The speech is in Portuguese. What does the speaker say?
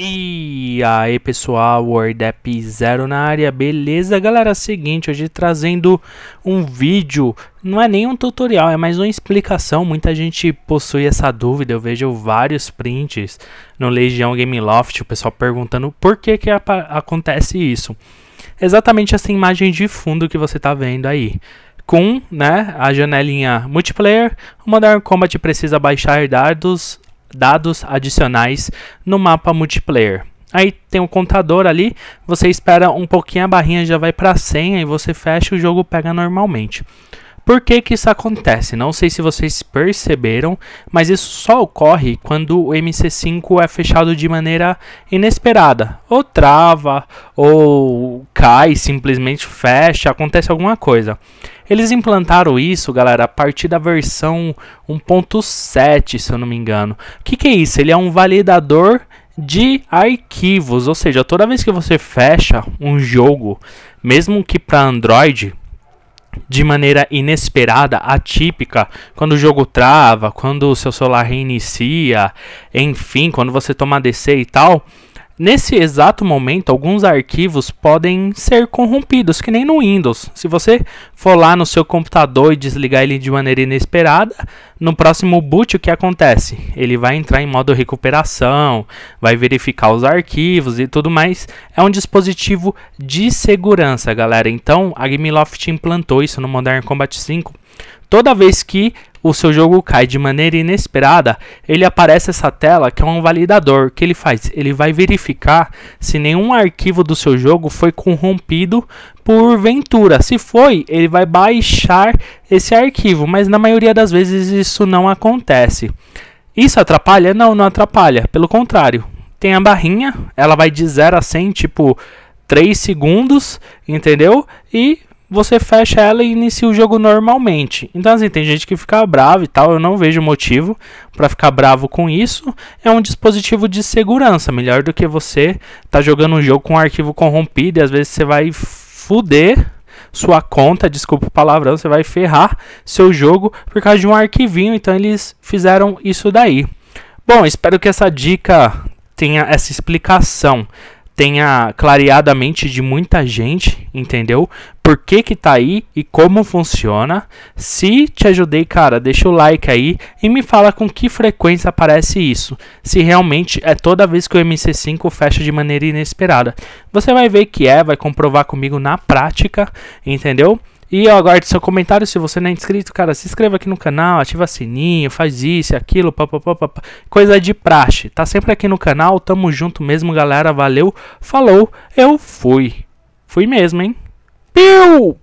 E aí pessoal, WordApp Zero na área, beleza galera? É seguinte, hoje trazendo um vídeo, não é nem um tutorial, é mais uma explicação, muita gente possui essa dúvida, eu vejo vários prints no Legião Game Loft, o pessoal perguntando por que que acontece isso. Exatamente essa imagem de fundo que você está vendo aí com né, a janelinha multiplayer, o Modern Combat precisa baixar dados dados adicionais no mapa multiplayer. Aí tem um contador ali, você espera um pouquinho, a barrinha já vai para senha aí você fecha e o jogo pega normalmente. Por que, que isso acontece? Não sei se vocês perceberam, mas isso só ocorre quando o MC5 é fechado de maneira inesperada. Ou trava, ou cai, simplesmente fecha, acontece alguma coisa. Eles implantaram isso, galera, a partir da versão 1.7, se eu não me engano. O que, que é isso? Ele é um validador de arquivos, ou seja, toda vez que você fecha um jogo, mesmo que para Android, de maneira inesperada, atípica, quando o jogo trava, quando o seu celular reinicia, enfim, quando você toma DC e tal, Nesse exato momento, alguns arquivos podem ser corrompidos, que nem no Windows. Se você for lá no seu computador e desligar ele de maneira inesperada, no próximo boot o que acontece? Ele vai entrar em modo recuperação, vai verificar os arquivos e tudo mais. É um dispositivo de segurança, galera. Então, a Gameloft implantou isso no Modern Combat 5. Toda vez que o seu jogo cai de maneira inesperada, ele aparece essa tela que é um validador. O que ele faz? Ele vai verificar se nenhum arquivo do seu jogo foi corrompido por ventura. Se foi, ele vai baixar esse arquivo, mas na maioria das vezes isso não acontece. Isso atrapalha? Não, não atrapalha. Pelo contrário, tem a barrinha, ela vai de 0 a 100, tipo 3 segundos, entendeu? E você fecha ela e inicia o jogo normalmente. Então, assim, tem gente que fica bravo e tal, eu não vejo motivo para ficar bravo com isso. É um dispositivo de segurança, melhor do que você tá jogando um jogo com um arquivo corrompido e às vezes você vai fuder sua conta, desculpa o palavrão, você vai ferrar seu jogo por causa de um arquivinho. Então, eles fizeram isso daí. Bom, espero que essa dica tenha essa explicação tenha clareado a mente de muita gente, entendeu? Por que que tá aí e como funciona. Se te ajudei, cara, deixa o like aí e me fala com que frequência aparece isso. Se realmente é toda vez que o MC5 fecha de maneira inesperada. Você vai ver que é, vai comprovar comigo na prática, entendeu? E eu aguardo seu comentário. Se você não é inscrito, cara, se inscreva aqui no canal, ativa sininho, faz isso, aquilo, papapá, coisa de praxe. Tá sempre aqui no canal, tamo junto mesmo, galera. Valeu, falou, eu fui. Fui mesmo, hein? Piu!